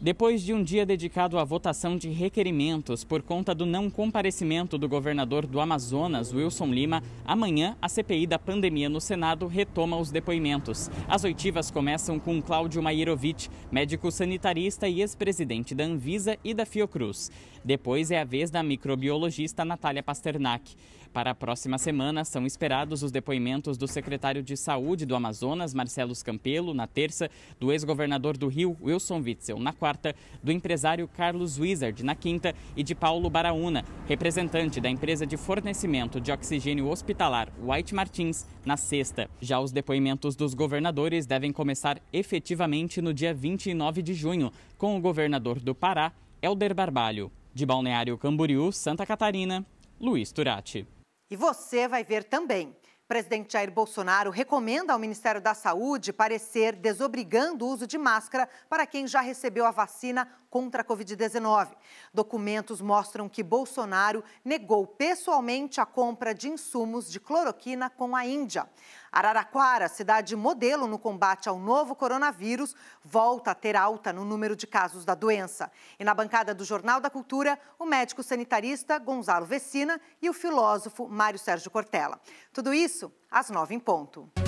Depois de um dia dedicado à votação de requerimentos por conta do não comparecimento do governador do Amazonas, Wilson Lima, amanhã a CPI da pandemia no Senado retoma os depoimentos. As oitivas começam com Cláudio Mairovic, médico sanitarista e ex-presidente da Anvisa e da Fiocruz. Depois é a vez da microbiologista Natália Pasternak. Para a próxima semana, são esperados os depoimentos do secretário de Saúde do Amazonas, Marcelo Campelo, na terça, do ex-governador do Rio, Wilson Witzel, na quarta quarta, do empresário Carlos Wizard na quinta e de Paulo Baraúna, representante da empresa de fornecimento de oxigênio hospitalar White Martins, na sexta. Já os depoimentos dos governadores devem começar efetivamente no dia 29 de junho, com o governador do Pará, Helder Barbalho. De Balneário Camboriú, Santa Catarina, Luiz Turati. E você vai ver também presidente Jair Bolsonaro recomenda ao Ministério da Saúde parecer desobrigando o uso de máscara para quem já recebeu a vacina contra a Covid-19. Documentos mostram que Bolsonaro negou pessoalmente a compra de insumos de cloroquina com a Índia. Araraquara, cidade modelo no combate ao novo coronavírus, volta a ter alta no número de casos da doença. E na bancada do Jornal da Cultura, o médico sanitarista Gonzalo Vecina e o filósofo Mário Sérgio Cortella. Tudo isso isso às nove em ponto.